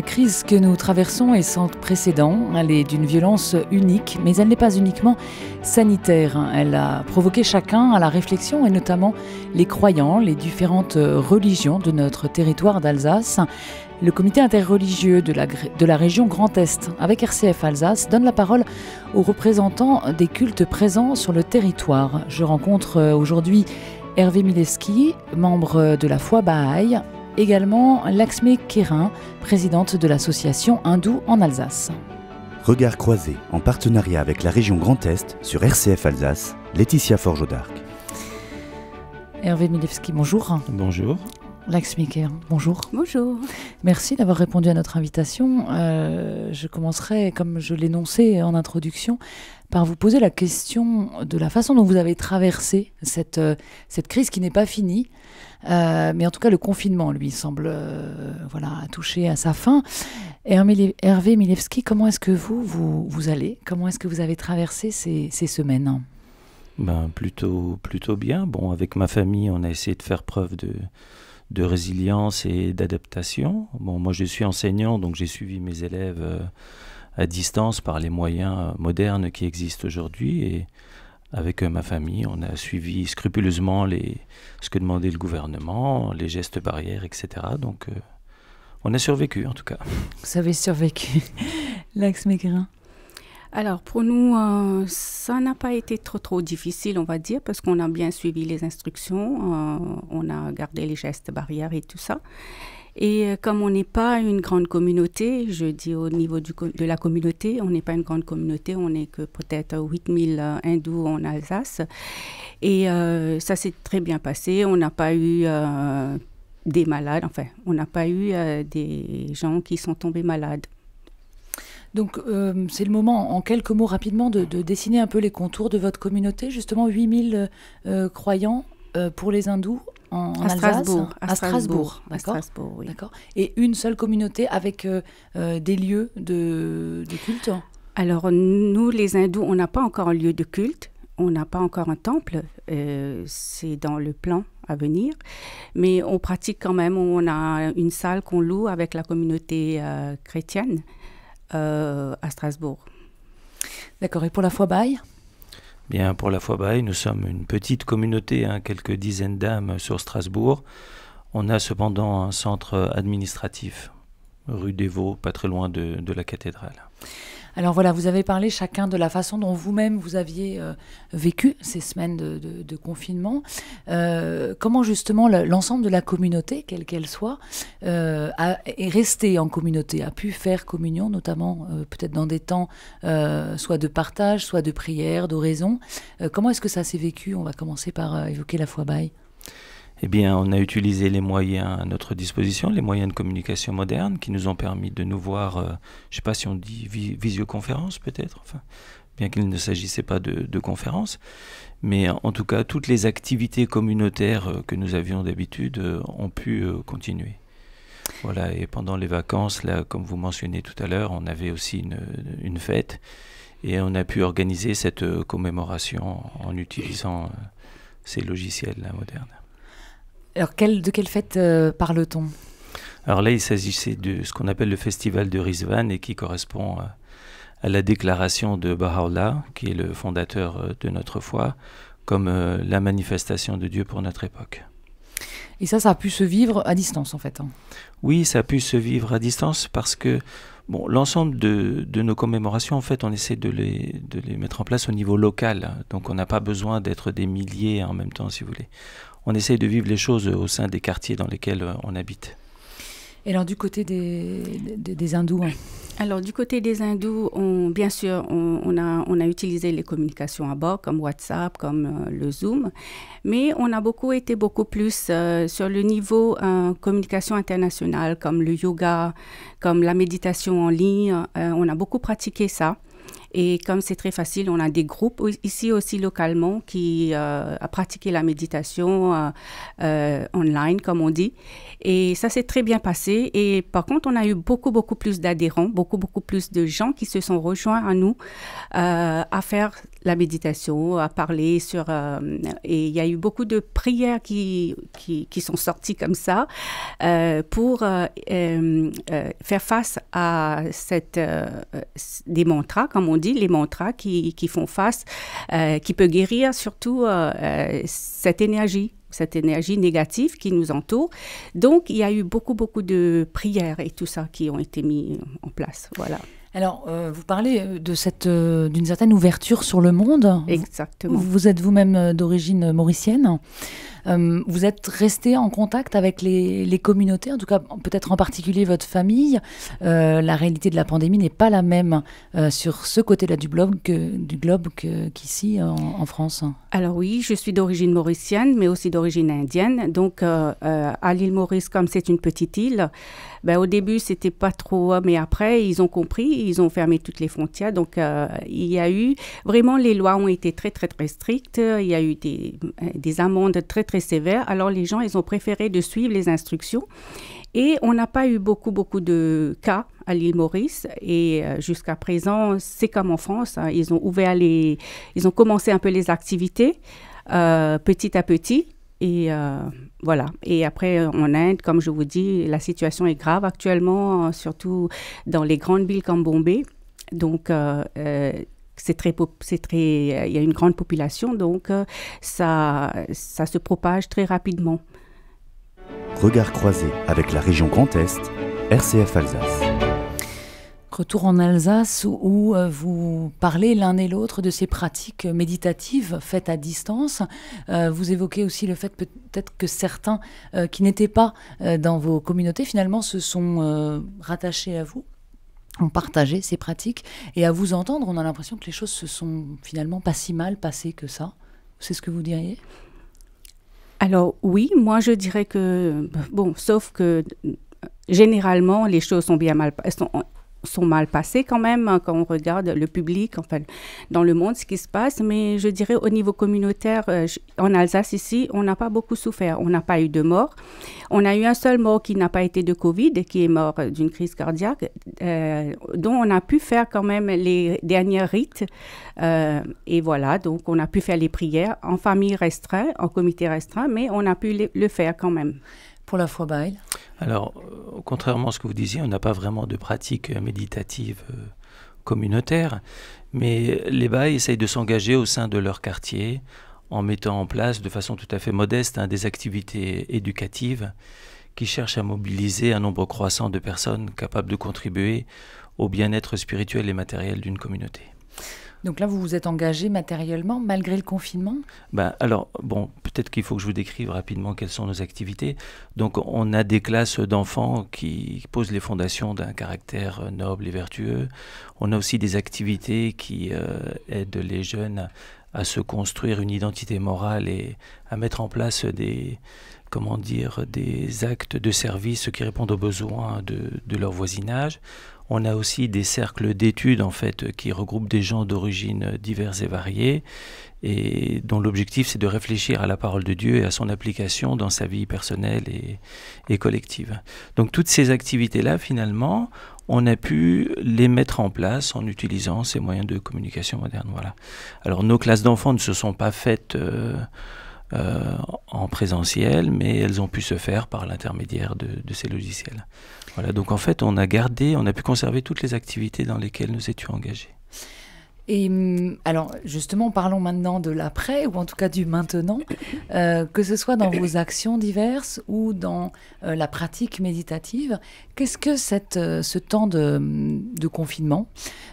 La crise que nous traversons est sans précédent. Elle est d'une violence unique, mais elle n'est pas uniquement sanitaire. Elle a provoqué chacun à la réflexion et notamment les croyants, les différentes religions de notre territoire d'Alsace. Le comité interreligieux de la, région Grand Est avec RCF Alsace donne la parole aux représentants des cultes présents sur le territoire. Je rencontre aujourd'hui Hervé Mileski, membre de la foi Bahaï, également Laxmi Kérin, présidente de l'association Hindou en Alsace. Regard croisé en partenariat avec la région Grand Est sur RCF Alsace, Laetitia Forgeau d'Arc. Hervé Milewski, bonjour. Bonjour. Laxmi Kérin, bonjour. Bonjour. Merci d'avoir répondu à notre invitation. Euh, je commencerai, comme je l'énonçais en introduction, par vous poser la question de la façon dont vous avez traversé cette, euh, cette crise qui n'est pas finie. Euh, mais en tout cas, le confinement, lui, semble euh, voilà, toucher à sa fin. Hervé Milevski, comment est-ce que vous, vous, allez Comment est-ce que vous avez traversé ces, semaines ben, plutôt, plutôt bien. Bon, avec ma famille, on a essayé de faire preuve de, de résilience et d'adaptation. Bon, moi, je suis enseignant, donc j'ai suivi mes élèves euh, à distance par les moyens modernes qui existent aujourd'hui. Et avec euh, ma famille, on a suivi scrupuleusement les, ce que demandait le gouvernement, les gestes barrières, etc. Donc, euh, on a survécu en tout cas. Vous avez survécu, lex Maigrin. Alors, pour nous, euh, ça n'a pas été trop, trop difficile, on va dire, parce qu'on a bien suivi les instructions, on a gardé les gestes barrières et tout ça. Et euh, comme on n'est pas une grande communauté, je dis au niveau de la communauté, on n'est pas une grande communauté, on n'est que peut-être 8000 euh, hindous en Alsace. Et euh, ça s'est très bien passé. On n'a pas eu des malades, enfin, on n'a pas eu des gens qui sont tombés malades. Donc c'est le moment, en quelques mots rapidement, de, dessiner un peu les contours de votre communauté. Justement, 8000 croyants pour les hindous à Strasbourg, à Strasbourg, Et une seule communauté avec euh, euh, des lieux de, culte. Alors nous, les hindous, on n'a pas encore un lieu de culte, on n'a pas encore un temple, euh, c'est dans le plan à venir, mais on pratique quand même. On a une salle qu'on loue avec la communauté chrétienne à Strasbourg. D'accord. Et pour la foi baille Bien, pour la fois, nous sommes une petite communauté, hein, quelques dizaines d'âmes sur Strasbourg. On a cependant un centre administratif, rue des Vaux, pas très loin de la cathédrale. Alors voilà, vous avez parlé chacun de la façon dont vous-même vous aviez euh, vécu ces semaines de, confinement. Euh, comment justement l'ensemble de la communauté, quelle qu'elle soit, euh, est restée en communauté, a pu faire communion, notamment peut-être dans des temps soit de partage, soit de prière, d'oraison. comment est-ce que ça s'est vécu On va commencer par évoquer la foi bye eh bien, on a utilisé les moyens à notre disposition, les moyens de communication modernes qui nous ont permis de nous voir, euh, je ne sais pas si on dit visioconférence peut-être, enfin, bien qu'il ne s'agissait pas de, conférence, mais en tout cas, toutes les activités communautaires euh, que nous avions d'habitude euh, ont pu continuer. Voilà, et pendant les vacances, là, comme vous mentionnez tout à l'heure, on avait aussi une, fête et on a pu organiser cette commémoration en utilisant ces logiciels modernes. Alors, de quelle fête euh, parle-t-on Alors là, il s'agissait de ce qu'on appelle le festival de Rizvan et qui correspond euh, à, la déclaration de Baha'u'llah, qui est le fondateur euh, de notre foi, comme la manifestation de Dieu pour notre époque. Et ça, ça a pu se vivre à distance en fait. Hein oui, ça a pu se vivre à distance parce que bon, l'ensemble de, de, nos commémorations, en fait, on essaie de les, de les mettre en place au niveau local. Donc on n'a pas besoin d'être des milliers en même temps, si vous voulez on essaye de vivre les choses au sein des quartiers dans lesquels euh, on habite. Et alors du côté des, des, hindous hein? Alors du côté des hindous, bien sûr, on, a, utilisé les communications à bord comme WhatsApp, comme euh, le Zoom, mais on a beaucoup été beaucoup plus euh, sur le niveau communication internationale comme le yoga, comme la méditation en ligne. on a beaucoup pratiqué ça. Et comme c'est très facile, on a des groupes ici aussi localement qui euh, a pratiqué la méditation euh, euh, online, comme on dit. Et ça s'est très bien passé. Et par contre, on a eu beaucoup, beaucoup plus d'adhérents, beaucoup, beaucoup plus de gens qui se sont rejoints à nous euh, à faire la méditation, à parler sur... et il y a eu beaucoup de prières qui, qui, sont sorties comme ça pour faire face à cette, des mantras, comme on dit, les mantras qui, qui font face, euh, qui peut guérir surtout euh, euh, cette énergie cette énergie négative qui nous entoure. Donc, il y a eu beaucoup, beaucoup de prières et tout ça qui ont été mis en place. Voilà. Alors, vous parlez de cette, d'une certaine ouverture sur le monde. Exactement. vous êtes vous-même d'origine mauricienne. Euh, vous êtes resté en contact avec les, les communautés, en tout cas peut-être en particulier votre famille. Euh, la réalité de la pandémie n'est pas la même euh, sur ce côté-là du, que, du globe qu'ici en, France. Alors oui, je suis d'origine mauricienne, mais aussi d'origine indienne. Donc à l'île Maurice, comme c'est une petite île, ben, au début c'était pas trop, mais après ils ont compris, ils ont fermé toutes les frontières. Donc il y a eu vraiment les lois ont été très très très strictes. Il y a eu des, des amendes très très sévère. Alors les gens, ils ont préféré de suivre les instructions. Et on n'a pas eu beaucoup, beaucoup de cas à l'île Maurice. Et euh, jusqu'à présent, c'est comme en France. Hein. Ils ont ouvert les, ils ont commencé un peu les activités euh, petit à petit. Et euh, voilà. Et après, en Inde, comme je vous dis, la situation est grave actuellement, surtout dans les grandes villes comme Bombay. Donc, euh, c'est très, il y a une grande population, donc euh, ça, ça se propage très rapidement. Regard croisé avec la région Grand Est, RCF Alsace. Retour en Alsace où euh, vous parlez l'un et l'autre de ces pratiques méditatives faites à distance. Euh, vous évoquez aussi le fait peut-être que certains qui n'étaient pas dans vos communautés finalement se sont rattachés à vous ont partagé ces pratiques. Et à vous entendre, on a l'impression que les choses se sont finalement pas si mal passées que ça. C'est ce que vous diriez Alors oui, moi je dirais que, bon, sauf que euh, généralement les choses sont bien mal, passées sont mal passés quand même hein, quand on regarde le public, enfin, dans le monde, ce qui se passe. Mais je dirais au niveau communautaire, euh, en Alsace ici, on n'a pas beaucoup souffert. On n'a pas eu de mort. On a eu un seul mort qui n'a pas été de Covid, qui est mort euh, d'une crise cardiaque, euh, dont on a pu faire quand même les derniers rites. et voilà, donc on a pu faire les prières en famille restreinte, en comité restreint, mais on a pu le faire quand même la foi Alors, euh, contrairement à ce que vous disiez, on n'a pas vraiment de pratique euh, méditative euh, communautaire, mais les bails essayent de s'engager au sein de leur quartier en mettant en place de façon tout à fait modeste hein, des activités éducatives qui cherchent à mobiliser un nombre croissant de personnes capables de contribuer au bien-être spirituel et matériel d'une communauté. Donc là, vous vous êtes engagé matériellement malgré le confinement ben, Alors, bon, peut-être qu'il faut que je vous décrive rapidement quelles sont nos activités. Donc, on a des classes d'enfants qui posent les fondations d'un caractère noble et vertueux. On a aussi des activités qui euh, aident les jeunes à se construire une identité morale et à mettre en place des, comment dire, des actes de service qui répondent aux besoins de, de leur voisinage. On a aussi des cercles d'études en fait qui regroupent des gens d'origines diverses et variées et dont l'objectif c'est de réfléchir à la parole de Dieu et à son application dans sa vie personnelle et, collective. Donc toutes ces activités-là finalement, on a pu les mettre en place en utilisant ces moyens de communication moderne. Voilà. Alors nos classes d'enfants ne se sont pas faites... Euh, euh, en présentiel, mais elles ont pu se faire par l'intermédiaire de, de, ces logiciels. Voilà, donc en fait, on a gardé, on a pu conserver toutes les activités dans lesquelles nous étions engagés. Et hum, alors, justement, parlons maintenant de l'après, ou en tout cas du maintenant, euh, que ce soit dans vos actions diverses ou dans euh, la pratique méditative. Qu'est-ce que cette, euh, ce temps de, confinement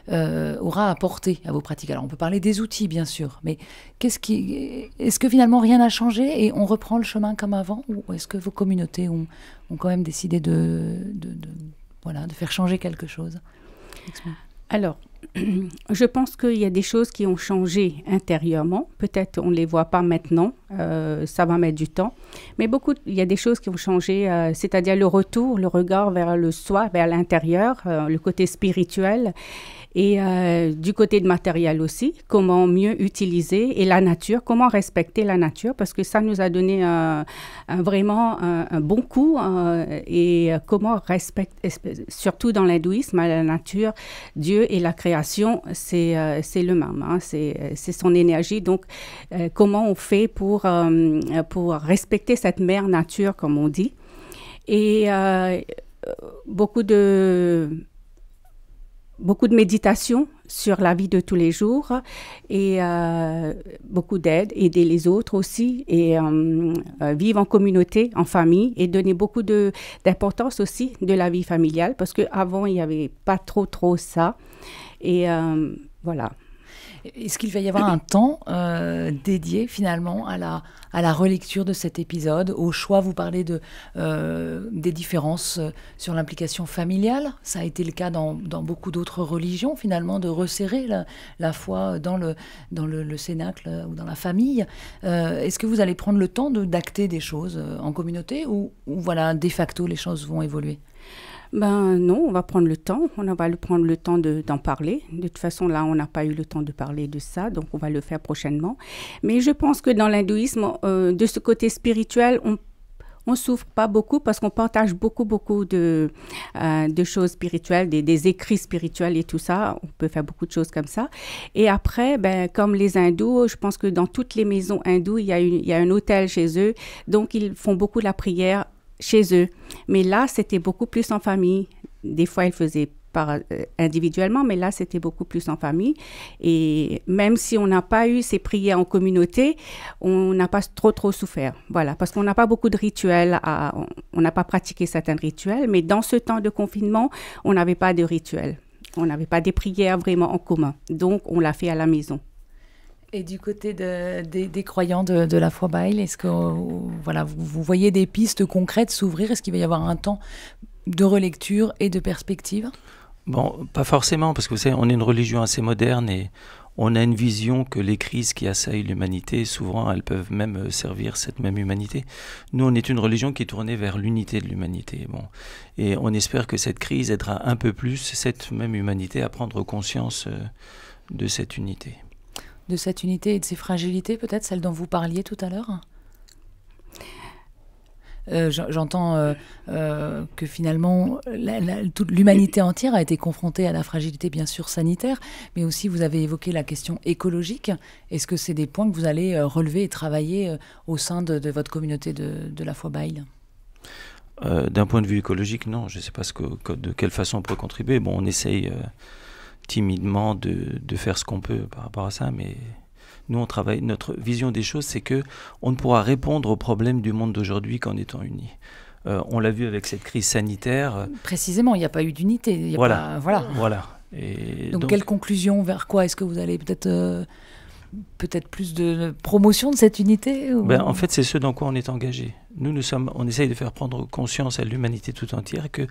aura apporté à vos pratiques Alors, on peut parler des outils, bien sûr, mais qu'est-ce qui, est-ce que finalement rien n'a changé et on reprend le chemin comme avant, ou est-ce que vos communautés ont, quand même décidé de, voilà, de faire changer quelque chose Alors, je pense qu'il y a des choses qui ont changé intérieurement. Peut-être on ne les voit pas maintenant, euh, ça va mettre du temps. Mais beaucoup, il y a des choses qui ont changé, euh, c'est-à-dire le retour, le regard vers le soi, vers l'intérieur, euh, le côté spirituel. Et euh, du côté de matériel aussi, comment mieux utiliser et la nature, comment respecter la nature, parce que ça nous a donné euh, vraiment un, bon coup euh, et comment respecter, surtout dans l'hindouisme, la nature, Dieu et la création, c'est c'est le même, hein, c'est son énergie. Donc, comment on fait pour, pour respecter cette mère nature, comme on dit. Et beaucoup de beaucoup de méditation sur la vie de tous les jours et euh, beaucoup d'aide, aider les autres aussi et euh, euh, vivre en communauté, en famille et donner beaucoup d'importance aussi de la vie familiale parce qu'avant il n'y avait pas trop trop ça et euh, voilà. Est-ce qu'il va y avoir un temps euh, dédié finalement à la, à la relecture de cet épisode Au choix, vous parlez de, euh, des différences euh, sur l'implication familiale. Ça a été le cas dans, beaucoup d'autres religions finalement, de resserrer la, foi dans, le, dans le, cénacle ou dans la famille. Est-ce que vous allez prendre le temps d'acter des choses en communauté ou voilà, de facto les choses vont évoluer ben non, on va prendre le temps. On va le prendre le temps d'en parler. De toute façon, là, on n'a pas eu le temps de parler de ça, donc on va le faire prochainement. Mais je pense que dans l'hindouisme, euh, de ce côté spirituel, on on souffre pas beaucoup parce qu'on partage beaucoup, beaucoup de, euh, de choses spirituelles, des, écrits spirituels et tout ça. On peut faire beaucoup de choses comme ça. Et après, ben, comme les hindous, je pense que dans toutes les maisons hindoues, il y a, il y a un hôtel chez eux. Donc, ils font beaucoup la prière chez eux. Mais là, c'était beaucoup plus en famille. Des fois, ils faisaient par, euh, individuellement, mais là, c'était beaucoup plus en famille. Et même si on n'a pas eu ces prières en communauté, on n'a pas trop, trop souffert. Voilà, parce qu'on n'a pas beaucoup de rituels, on n'a pas pratiqué certains rituels, mais dans ce temps de confinement, on n'avait pas de rituels. On n'avait pas des prières vraiment en commun. Donc, on l'a fait à la maison. Et du côté de, des, croyants de, la foi baile est-ce que euh, voilà, vous, vous, voyez des pistes concrètes s'ouvrir Est-ce qu'il va y avoir un temps de relecture et de perspective Bon, pas forcément, parce que vous savez, on est une religion assez moderne et on a une vision que les crises qui assaillent l'humanité, souvent, elles peuvent même euh, servir cette même humanité. Nous, on est une religion qui est tournée vers l'unité de l'humanité. Bon. Et on espère que cette crise aidera un peu plus cette même humanité à prendre conscience euh, de cette unité de cette unité et de ses fragilités, peut-être celle dont vous parliez tout à l'heure euh, J'entends euh, euh, que finalement, toute l'humanité entière a été confrontée à la fragilité, bien sûr, sanitaire, mais aussi vous avez évoqué la question écologique. Est-ce que c'est des points que vous allez relever et travailler au sein de, votre communauté de, la foi Bail D'un point de vue écologique, non. Je ne sais pas de quelle façon on peut contribuer. Bon, on essaye timidement de, de faire ce qu'on peut par rapport à ça, mais nous, on travaille, notre vision des choses, c'est que on ne pourra répondre aux problèmes du monde d'aujourd'hui qu'en étant unis. Euh, on l'a vu avec cette crise sanitaire. Précisément, il n'y a pas eu d'unité. Voilà. voilà. voilà. Et donc, quelle conclusion Vers quoi est-ce que vous allez peut-être euh, peut-être plus de promotion de cette unité ben, En fait, c'est ce dans quoi on est engagé. Nous, nous sommes, on essaye de faire prendre conscience à l'humanité tout entière que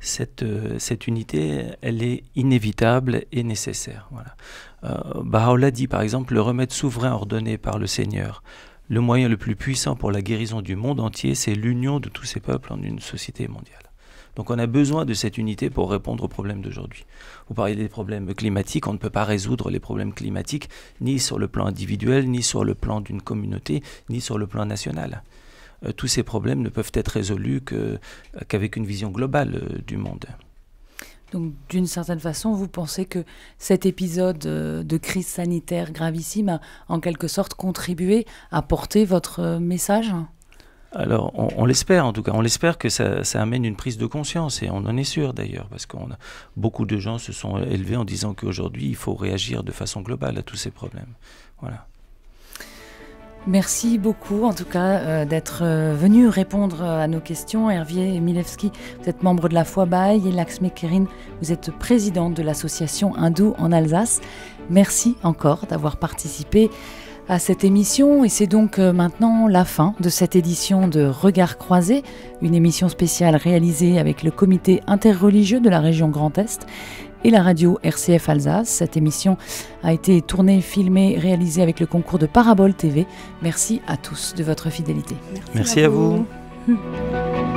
cette, euh, cette unité, elle est inévitable et nécessaire. Voilà. Euh, Baha'u'llah dit par exemple le remède souverain ordonné par le Seigneur. Le moyen le plus puissant pour la guérison du monde entier, c'est l'union de tous ces peuples en une société mondiale. Donc on a besoin de cette unité pour répondre aux problèmes d'aujourd'hui. Vous parlez des problèmes climatiques, on ne peut pas résoudre les problèmes climatiques ni sur le plan individuel, ni sur le plan d'une communauté, ni sur le plan national. Euh, tous ces problèmes ne peuvent être résolus euh, qu'avec une vision globale euh, du monde. Donc d'une certaine façon, vous pensez que cet épisode de crise sanitaire gravissime a en quelque sorte contribué à porter votre message alors, on, l'espère en tout cas. On l'espère que ça, amène une prise de conscience et on en est sûr d'ailleurs parce que beaucoup de gens se sont élevés en disant qu'aujourd'hui il faut réagir de façon globale à tous ces problèmes. Voilà. Merci beaucoup en tout cas euh, d'être euh, venu répondre euh, à nos questions. Hervier milevski vous êtes membre de la Foi et Laxme Mekerin, vous êtes présidente de l'association Hindou en Alsace. Merci encore d'avoir participé à cette émission et c'est donc euh, maintenant la fin de cette édition de Regards croisés, une émission spéciale réalisée avec le comité interreligieux de la région Grand Est et la radio RCF Alsace. Cette émission a été tournée, filmée, réalisée avec le concours de Parabole TV. Merci à tous de votre fidélité. Merci, À vous.